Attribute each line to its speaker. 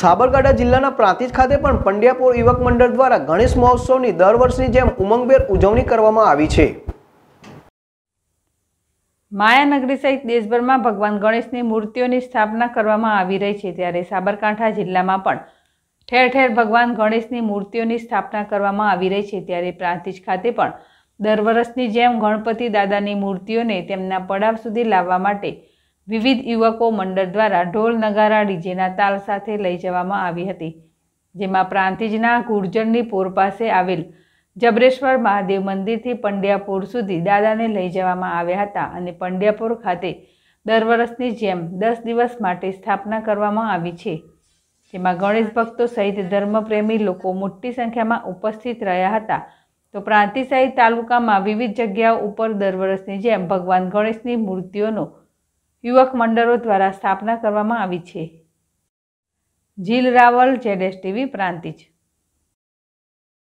Speaker 1: સાબરકાંઠા જિલ્લાના પ્રાંતિજ ખાતે પણ પંડ્યાપુર યુવક મંડળ દ્વારા ગણેશ મહોત્સવની દર વર્ષની જેમ ઉમંગભેર ઉજવણી કરવામાં આવી છે
Speaker 2: માયાનગરી સહિત દેશભરમાં ભગવાન ગણેશની મૂર્તિઓની સ્થાપના કરવામાં આવી રહી છે ત્યારે સાબરકાંઠા જિલ્લામાં પણ ઠેર ઠેર ભગવાન ગણેશની મૂર્તિઓની સ્થાપના કરવામાં આવી રહી છે ત્યારે પ્રાંતિજ ખાતે પણ દર વર્ષની જેમ ગણપતિ દાદાની મૂર્તિઓને તેમના પડાવ સુધી લાવવા માટે વિવિધ યુવકો મંડળ દ્વારા ઢોલ નગારા ડીજેના તાલ સાથે લઈ જવામાં આવી હતી જેમાં પ્રાંતિજના ગુર્જરની પોર પાસે આવેલ જબરેશ્વર મહાદેવ મંદિરથી પંડ્યાપુર સુધી દાદાને લઈ જવામાં આવ્યા હતા અને પંડ્યાપુર ખાતે દર વર્ષની જેમ દસ દિવસ માટે સ્થાપના કરવામાં આવી છે જેમાં ગણેશ ભક્તો સહિત ધર્મપ્રેમી લોકો મોટી સંખ્યામાં ઉપસ્થિત રહ્યા હતા તો પ્રાંતિસાઈ તાલુકામાં વિવિધ જગ્યાઓ ઉપર દર વર્ષની જેમ ભગવાન ગણેશની મૂર્તિઓનો યુવક મંડળો દ્વારા સ્થાપના કરવામાં આવી છે જીલ રાવલ જેડેસ ટીવી પ્રાંતિજ